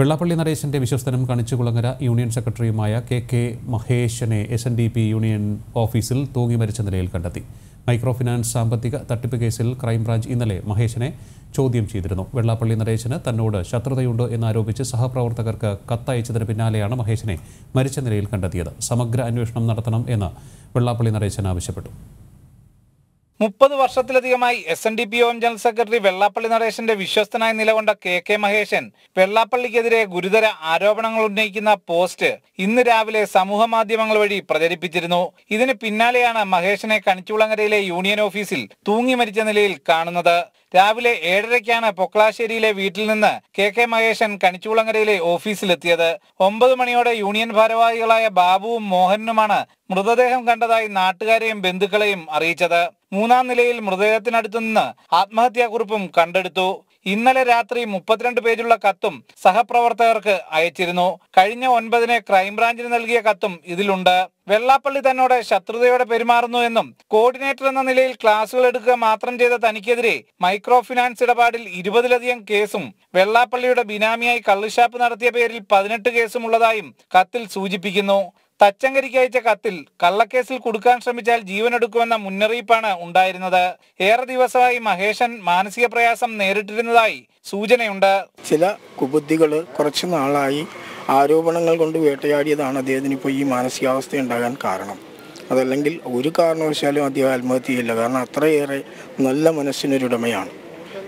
വെള്ളാപ്പള്ളി നടേശന്റെ വിശ്വസ്തനും കണിച്ചുകുളങ്ങര യൂണിയൻ സെക്രട്ടറിയുമായ കെ കെ മഹേഷനെ S N D P union ഓഫീസിൽ തൂങ്ങി മരിച്ച നിലയിൽ കണ്ടെത്തി മൈക്രോ ഫിനാൻസ് സാമ്പത്തിക തട്ടിപ്പ് കേസിൽ ക്രൈംബ്രാഞ്ച് ഇന്നലെ മഹേഷനെ ചോദ്യം ചെയ്തിരുന്നു വെള്ളാപ്പള്ളി നടേശന് തന്നോട് ശത്രുതയുണ്ട് എന്നാരോപിച്ച് സഹപ്രവർത്തകർക്ക് കത്തയച്ചതിന് പിന്നാലെയാണ് മഹേഷനെ മരിച്ച നിലയിൽ കണ്ടെത്തിയത് സമഗ്ര അന്വേഷണം നടത്തണം എന്ന് വെള്ളാപ്പള്ളി നടേശൻ ആവശ്യപ്പെട്ടു മുപ്പത് വർഷത്തിലധികമായി എസ് എൻ ഡി പി ഒ എം ജനറൽ സെക്രട്ടറി വെള്ളാപ്പള്ളി നടേശന്റെ വിശ്വസ്തനായി നിലകൊണ്ട കെ കെ മഹേശൻ വെള്ളാപ്പള്ളിക്കെതിരെ ഗുരുതര ആരോപണങ്ങൾ ഉന്നയിക്കുന്ന പോസ്റ്റ് ഇന്ന് രാവിലെ സമൂഹ മാധ്യമങ്ങൾ വഴി പ്രചരിപ്പിച്ചിരുന്നു ഇതിന് പിന്നാലെയാണ് മഹേശനെ കണിച്ചുളങ്ങരയിലെ യൂണിയൻ ഓഫീസിൽ തൂങ്ങി മരിച്ച നിലയിൽ കാണുന്നത് രാവിലെ ഏഴരയ്ക്കാണ് പൊക്ലാശ്ശേരിയിലെ വീട്ടിൽ നിന്ന് കെ കെ മഹേഷൻ കണിച്ചുളങ്ങരയിലെ ഓഫീസിലെത്തിയത് ഒമ്പത് മണിയോടെ യൂണിയൻ ഭാരവാഹികളായ ബാബുവും മോഹനുമാണ് മൃതദേഹം കണ്ടതായി നാട്ടുകാരെയും ബന്ധുക്കളെയും അറിയിച്ചത് മൂന്നാം നിലയിൽ മൃതദേഹത്തിനടുത്തു നിന്ന് കുറിപ്പും കണ്ടെടുത്തു ഇന്നലെ രാത്രി മുപ്പത്തിരണ്ട് പേജുള്ള കത്തും സഹപ്രവർത്തകർക്ക് അയച്ചിരുന്നു കഴിഞ്ഞ ഒൻപതിന് ക്രൈംബ്രാഞ്ചിന് നൽകിയ കത്തും ഇതിലുണ്ട് വെള്ളാപ്പള്ളി തന്നോട് ശത്രുതയോടെ പെരുമാറുന്നു എന്നും കോർഡിനേറ്റർ എന്ന നിലയിൽ ക്ലാസുകൾ എടുക്കുക മാത്രം ചെയ്ത തനിക്കെതിരെ മൈക്രോ ഫിനാൻസ് ഇടപാടിൽ ഇരുപതിലധികം കേസും വെള്ളാപ്പള്ളിയുടെ ബിനാമിയായി കള്ളുഷാപ്പ് നടത്തിയ പേരിൽ പതിനെട്ട് കേസും ഉള്ളതായും കത്തിൽ സൂചിപ്പിക്കുന്നു തച്ചങ്കരിക്ക് അയച്ച കത്തിൽ കള്ളക്കേസിൽ കൊടുക്കാൻ ശ്രമിച്ചാൽ ജീവനെടുക്കുമെന്ന മുന്നറിയിപ്പാണ് ഉണ്ടായിരുന്നത് ഏറെ ദിവസമായി മഹേശൻ മാനസിക പ്രയാസം നേരിട്ടിരുന്നതായി സൂചനയുണ്ട് ചില കുബുദ്ധികൾ കുറച്ചു നാളായി ആരോപണങ്ങൾ കൊണ്ട് വേട്ടയാടിയതാണ് അദ്ദേഹത്തിന് ഇപ്പോൾ ഈ മാനസികാവസ്ഥ ഉണ്ടാകാൻ കാരണം അതല്ലെങ്കിൽ ഒരു കാരണവശാലും അദ്ദേഹം ആത്മഹത്യ ചെയ്യില്ല കാരണം അത്രയേറെ നല്ല മനസ്സിനൊരുടമയാണ്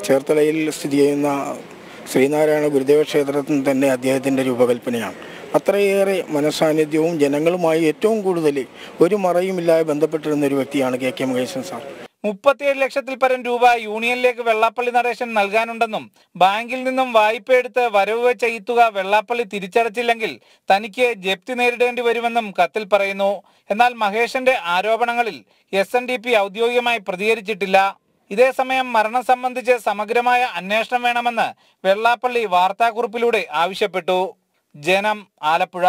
ചേർത്തലയിൽ സ്ഥിതി ചെയ്യുന്ന ശ്രീനാരായണ ഗുരുദേവ ക്ഷേത്രത്തിന് തന്നെ അദ്ദേഹത്തിൻ്റെ രൂപകൽപ്പനയാണ് അത്രയേറെ മനസാന്നിധ്യവും ജനങ്ങളുമായി ഏറ്റവും കൂടുതൽ ഒരു മറയുമില്ലാതെ ബന്ധപ്പെട്ടിരുന്ന ഒരു വ്യക്തിയാണ് കെ കെ മഹേശൻ സാർ മുപ്പത്തിയേഴ് ലക്ഷത്തിൽ പരം രൂപ യൂണിയനിലേക്ക് വെള്ളാപ്പള്ളി നടേശൻ നൽകാനുണ്ടെന്നും ബാങ്കിൽ നിന്നും വായ്പയെടുത്ത് വരവ് വെച്ച ഈ തുക വെള്ളാപ്പള്ളി തിരിച്ചടച്ചില്ലെങ്കിൽ തനിക്ക് ജപ്തി നേരിടേണ്ടി വരുമെന്നും കത്തിൽ പറയുന്നു എന്നാൽ മഹേഷന്റെ ആരോപണങ്ങളിൽ എസ് എൻ ഡി പി ഔദ്യോഗികമായി പ്രതികരിച്ചിട്ടില്ല ഇതേസമയം മരണം സംബന്ധിച്ച് സമഗ്രമായ അന്വേഷണം വേണമെന്ന് വെള്ളാപ്പള്ളി വാർത്താക്കുറിപ്പിലൂടെ ആവശ്യപ്പെട്ടു ജനം ആലപ്പുഴ